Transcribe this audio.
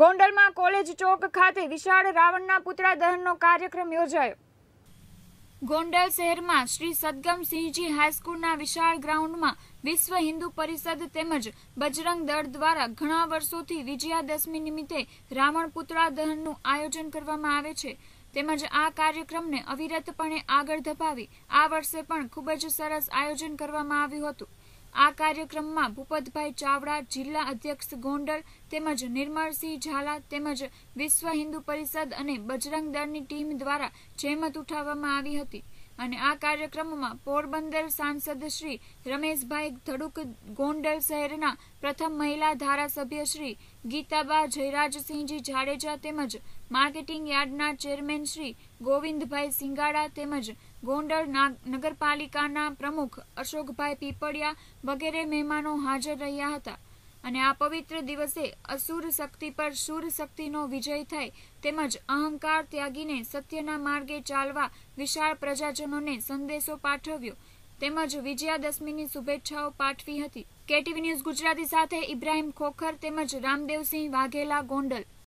ગોંડલમાં કોલેજ ચોક ખાતે વિશાળ રાવણના પુતળા દહનનો કાર્યક્રમ યોજાયો ગોંડલ શહેરમાં શ્રી સદગમસિંહજી હાઈસ્કૂલના વિશાળ ગ્રાઉન્ડમાં વિશ્વ હિન્દુ પરિષદ તેમજ બજરંગ દળ દ્વારા ઘણા વર્ષોથી વિજયાદશમી નિમિત્તે રાવણ પુતળા દહનનું આયોજન કરવામાં આવે છે તેમજ આ કાર્યક્રમને અવિરતપણે આગળ ધપાવી આ વર્ષે પણ ખૂબ જ સરસ આયોજન કરવામાં આવ્યું હતું આ કાર્યક્રમમાં ભૂપતભાઈ ચાવડા જિલ્લા અધ્યક્ષ ગોંડલ તેમજ નિર્મળસિંહ ઝાલા તેમજ વિશ્વ હિન્દુ પરિષદ અને બજરંગ દળની ટીમ દ્વારા જહેમત ઉઠાવવામાં આવી હતી અને આ કાર્યક્રમમાં પોરબંદર સાંસદ શ્રી રમેશભાઈ ધડુક ગોંડલ શહેરના પ્રથમ મહિલા ધારાસભ્ય શ્રી ગીતાબા જયરાજસિંહજી જાડેજા તેમજ માર્કેટિંગ યાર્ડના ચેરમેન શ્રી ગોવિંદભાઈ સિંગાડા તેમજ ગોંડલ નગરપાલિકાના પ્રમુખ અશોકભાઈ પીપળિયા વગેરે મહેમાનો હાજર રહ્યા હતા અને આ પવિત્ર દિવસે અસુર શક્તિ પર સુર શક્તિનો વિજય થાય તેમજ અહંકાર ત્યાગીને સત્યના માર્ગે ચાલવા વિશાળ પ્રજાજનોને સંદેશો પાઠવ્યો તેમજ વિજયાદશમીની શુભેચ્છાઓ પાઠવી હતી કેટીવી ન્યૂઝ ગુજરાતી સાથે ઇબ્રાહીમ ખોખર તેમજ રામદેવસિંહ વાઘેલા ગોંડલ